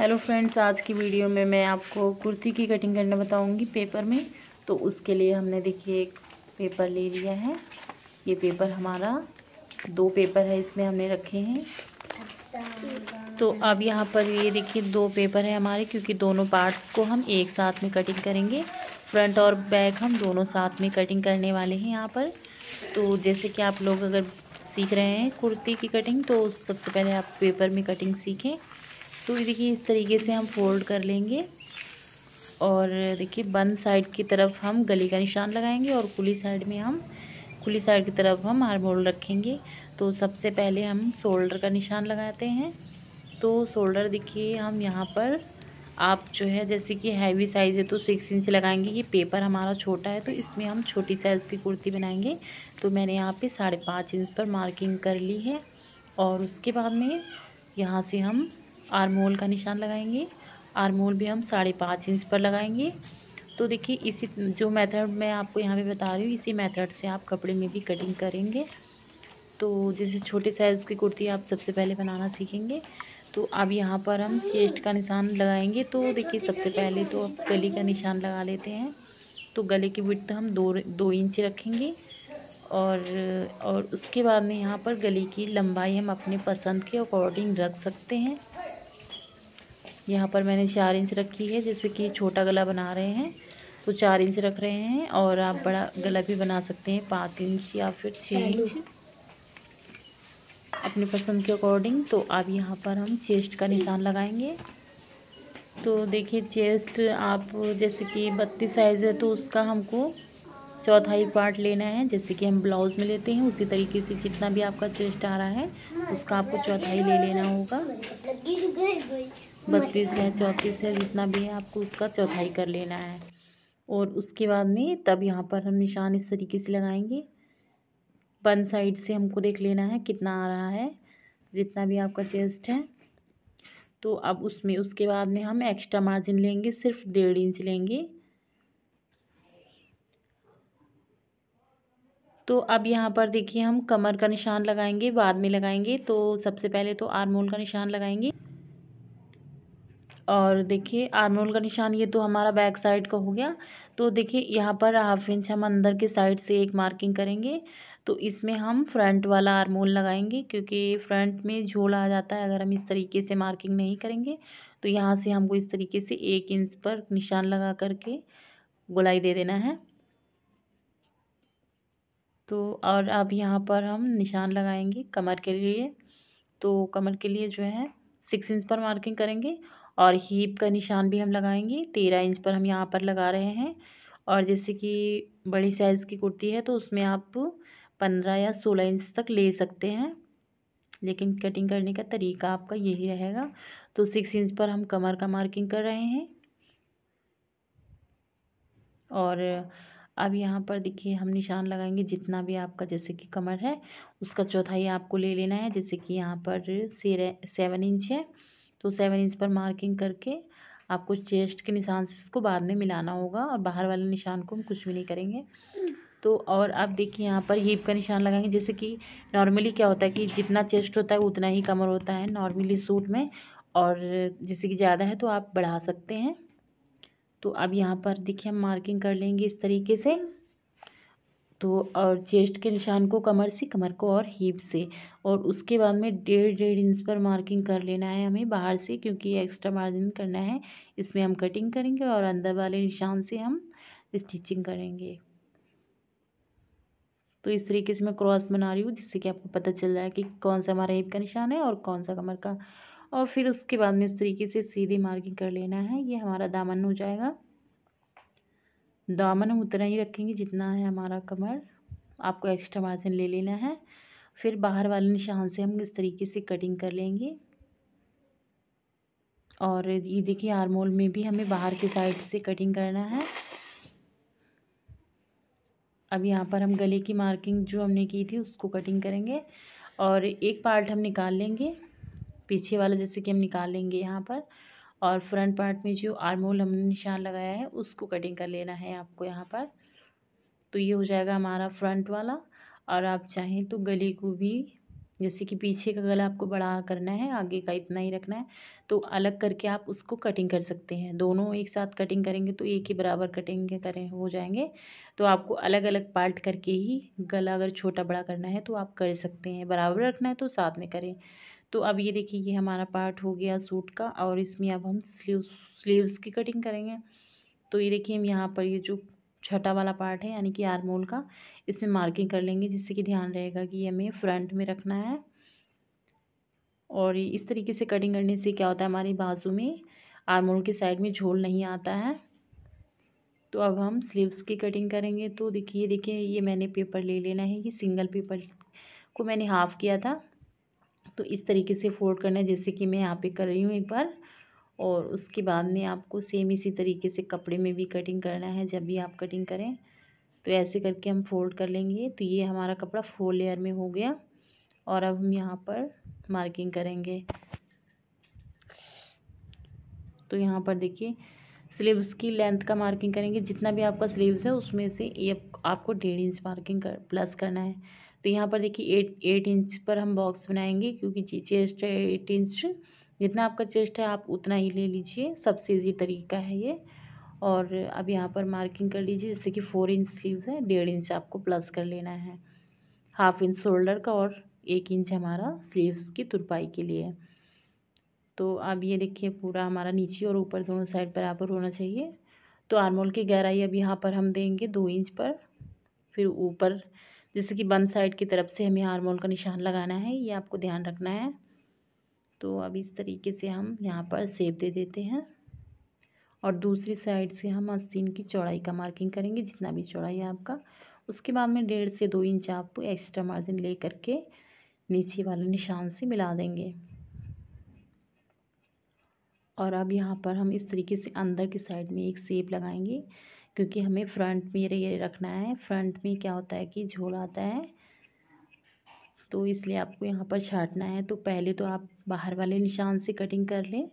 hello friends आज की video में मैं आपको कुर्ती की कटिंग करना बताऊंगी पेपर में तो उसके लिए हमने देखिए एक पेपर ले लिया है ये पेपर हमारा दो पेपर है इसमें हमने रखे हैं तो अब यहाँ पर ये देखिए दो पेपर है हमारे क्योंकि दोनों पार्ट्स को हम एक साथ में कटिंग करेंगे फ्रंट और बैक हम दोनों साथ में कटिंग करने वाले हैं यहाँ पर तो जैसे कि आप लोग अगर सीख रहे हैं कुर्ती की कटिंग तो सबसे पहले आप पेपर में कटिंग सीखें तो ये देखिए इस तरीके से हम फोल्ड कर लेंगे और देखिए बंद साइड की तरफ हम गली का निशान लगाएंगे और खुली साइड में हम खुली साइड की तरफ हम हार होल रखेंगे तो सबसे पहले हम शोल्डर का निशान लगाते हैं तो शोल्डर देखिए हम यहाँ पर आप जो है जैसे कि हैवी साइज़ है तो सिक्स इंच लगाएंगे ये पेपर हमारा छोटा है तो इसमें हम छोटी साइज़ की कुर्ती बनाएंगे तो मैंने यहाँ पे साढ़े पाँच इंच पर मार्किंग कर ली है और उसके बाद में यहाँ से हम आर्म होल का निशान लगाएंगे आर्म होल भी हम साढ़े पाँच इंच पर लगाएंगे तो देखिए इसी जो मेथड मैं आपको यहाँ पे बता रही हूँ इसी मेथड से आप कपड़े में भी कटिंग करेंगे तो जैसे छोटे साइज़ की कुर्ती आप सबसे पहले बनाना सीखेंगे तो अब यहाँ पर हम चेस्ट का निशान लगाएंगे तो देखिए सबसे पहले तो आप गले का निशान लगा लेते हैं तो गले की विट हम दो दो इंच रखेंगे और और उसके बाद में यहाँ पर गले की लंबाई हम अपने पसंद के अकॉर्डिंग रख सकते हैं यहाँ पर मैंने चार इंच रखी है जैसे कि छोटा गला बना रहे हैं तो चार इंच रख रहे हैं और आप बड़ा गला भी बना सकते हैं पाँच इंच या फिर छः इंच अपने पसंद के अकॉर्डिंग तो अब यहाँ पर हम चेस्ट का निशान लगाएंगे तो देखिए चेस्ट आप जैसे कि बत्तीस साइज़ है तो उसका हमको चौथाई पार्ट लेना है जैसे कि हम ब्लाउज़ में लेते हैं उसी तरीके से जितना भी आपका चेस्ट आ रहा है उसका आपको चौथाई ले लेना होगा बत्तीस है चौंतीस है जितना भी है आपको उसका चौथाई कर लेना है और उसके बाद में तब यहाँ पर हम निशान इस तरीके से लगाएंगे वन साइड से हमको देख लेना है कितना आ रहा है जितना भी आपका चेस्ट है तो अब उसमें उसके बाद में हम एक्स्ट्रा मार्जिन लेंगे सिर्फ डेढ़ इंच लेंगे तो अब यहाँ पर देखिए हम कमर का निशान लगाएंगे बाद में लगाएंगे तो सबसे पहले तो आर्मोल का निशान लगाएंगे और देखिए आर्मोल का निशान ये तो हमारा बैक साइड का हो गया तो देखिए यहाँ पर हाफ इंच हम अंदर के साइड से एक मार्किंग करेंगे तो इसमें हम फ्रंट वाला आर्मोल लगाएंगे क्योंकि फ्रंट में झोल आ जाता है अगर हम इस तरीके से मार्किंग नहीं करेंगे तो यहाँ से हमको इस तरीके से एक इंच पर निशान लगा करके गोलाई दे देना है तो और अब यहाँ पर हम निशान लगाएंगे कमर के लिए तो कमर के लिए जो है सिक्स इंच पर मार्किंग करेंगे और हीप का निशान भी हम लगाएंगे तेरह इंच पर हम यहाँ पर लगा रहे हैं और जैसे कि बड़ी साइज़ की कुर्ती है तो उसमें आप पंद्रह या सोलह इंच तक ले सकते हैं लेकिन कटिंग करने का तरीका आपका यही रहेगा तो सिक्स इंच पर हम कमर का मार्किंग कर रहे हैं और अब यहाँ पर देखिए हम निशान लगाएंगे जितना भी आपका जैसे कि कमर है उसका चौथाई आपको ले लेना है जैसे कि यहाँ पर सेवन इंच है तो सेवन इंच पर मार्किंग करके आपको चेस्ट के निशान से इसको बाद में मिलाना होगा और बाहर वाले निशान को हम कुछ भी नहीं करेंगे तो और आप देखिए यहाँ पर हीप का निशान लगाएंगे जैसे कि नॉर्मली क्या होता है कि जितना चेस्ट होता है उतना ही कमर होता है नॉर्मली सूट में और जैसे कि ज़्यादा है तो आप बढ़ा सकते हैं तो अब यहाँ पर देखिए हम मार्किंग कर लेंगे इस तरीके से तो और चेस्ट के निशान को कमर से कमर को और हीप से और उसके बाद में डेढ़ डेढ़ इंच पर मार्किंग कर लेना है हमें बाहर से क्योंकि एक्स्ट्रा मार्जिन करना है इसमें हम कटिंग करेंगे और अंदर वाले निशान से हम स्टिचिंग करेंगे तो इस तरीके से मैं क्रॉस बना रही हूँ जिससे कि आपको पता चल जाए कि कौन सा हमारा हिप का निशान है और कौन सा कमर का और फिर उसके बाद में इस तरीके से सीधे मार्किंग कर लेना है ये हमारा दामन हो जाएगा दामन हम उतना ही रखेंगे जितना है हमारा कमर आपको एक्स्ट्रा मार्जिन ले लेना है फिर बाहर वाले निशान से हम इस तरीके से कटिंग कर लेंगे और ये देखिए आरमोल में भी हमें बाहर के साइड से कटिंग करना है अब यहाँ पर हम गले की मार्किंग जो हमने की थी उसको कटिंग करेंगे और एक पार्ट हम निकाल लेंगे पीछे वाला जैसे कि हम निकालेंगे यहाँ पर और फ्रंट पार्ट में जो आर्मोल हमने निशान लगाया है उसको कटिंग कर लेना है आपको यहाँ पर तो ये हो जाएगा हमारा फ्रंट वाला और आप चाहें तो गले को भी जैसे कि पीछे का गला आपको बड़ा करना है आगे का इतना ही रखना है तो अलग करके आप उसको कटिंग कर सकते हैं दोनों एक साथ कटिंग करेंगे तो एक ही बराबर कटिंग करें हो जाएंगे तो आपको अलग अलग पार्ट करके ही गला अगर छोटा बड़ा करना है तो आप कर सकते हैं बराबर रखना है तो साथ में करें तो अब ये देखिए ये हमारा पार्ट हो गया सूट का और इसमें अब हम स्लीव स्लीव्स की कटिंग करेंगे तो ये देखिए हम यहाँ पर ये जो छठा वाला पार्ट है यानी कि आरमोल का इसमें मार्किंग कर लेंगे जिससे कि ध्यान रहेगा कि ये हमें फ्रंट में रखना है और इस तरीके से कटिंग करने से क्या होता है हमारी बाजू में आरमोल के साइड में झोल नहीं आता है तो अब हम स्लीव्स की कटिंग करेंगे तो देखिए देखिए ये मैंने पेपर ले लेना है ये सिंगल पेपर को मैंने हाफ़ किया था तो इस तरीके से फोल्ड करना है जैसे कि मैं यहाँ पे कर रही हूँ एक बार और उसके बाद में आपको सेम इसी तरीके से कपड़े में भी कटिंग करना है जब भी आप कटिंग करें तो ऐसे करके हम फोल्ड कर लेंगे तो ये हमारा कपड़ा फोर लेयर में हो गया और अब हम यहाँ पर मार्किंग करेंगे तो यहाँ पर देखिए स्लीव्स की लेंथ का मार्किंग करेंगे जितना भी आपका स्लीव्स है उसमें से ये आपको डेढ़ इंच मार्किंग कर प्लस करना है तो यहाँ पर देखिए एट एट इंच पर हम बॉक्स बनाएंगे क्योंकि चेस्ट है एट इंच जितना आपका चेस्ट है आप उतना ही ले लीजिए सबसे ईजी तरीका है ये और अब यहाँ पर मार्किंग कर लीजिए जैसे कि फोर इंच स्लीव्स है डेढ़ इंच आपको प्लस कर लेना है हाफ इंच शोल्डर का और एक इंच हमारा स्लीव्स की तुरपाई के लिए तो अब ये देखिए पूरा हमारा नीचे और ऊपर दोनों साइड बराबर होना चाहिए तो आरमोल की गहराई अब यहाँ पर हम देंगे दो इंच पर फिर ऊपर जैसे कि बन साइड की तरफ से हमें आर्मोल का निशान लगाना है ये आपको ध्यान रखना है तो अब इस तरीके से हम यहाँ पर सेब दे देते हैं और दूसरी साइड से हम आस्तीन की चौड़ाई का मार्किंग करेंगे जितना भी चौड़ाई है आपका उसके बाद में डेढ़ से दो इंच आप एक्स्ट्रा मार्जिन ले करके नीचे वाले निशान से मिला देंगे और अब यहाँ पर हम इस तरीके से अंदर की साइड में एक सेप लगाएंगे क्योंकि हमें फ्रंट में ये रखना है फ्रंट में क्या होता है कि झोल आता है तो इसलिए आपको यहाँ पर छाटना है तो पहले तो आप बाहर वाले निशान से कटिंग कर लें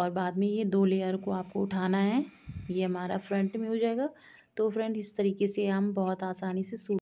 और बाद में ये दो लेयर को आपको उठाना है ये हमारा फ्रंट में हो जाएगा तो फ्रेंड इस तरीके से हम बहुत आसानी से सूट